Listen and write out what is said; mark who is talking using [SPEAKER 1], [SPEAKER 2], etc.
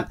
[SPEAKER 1] not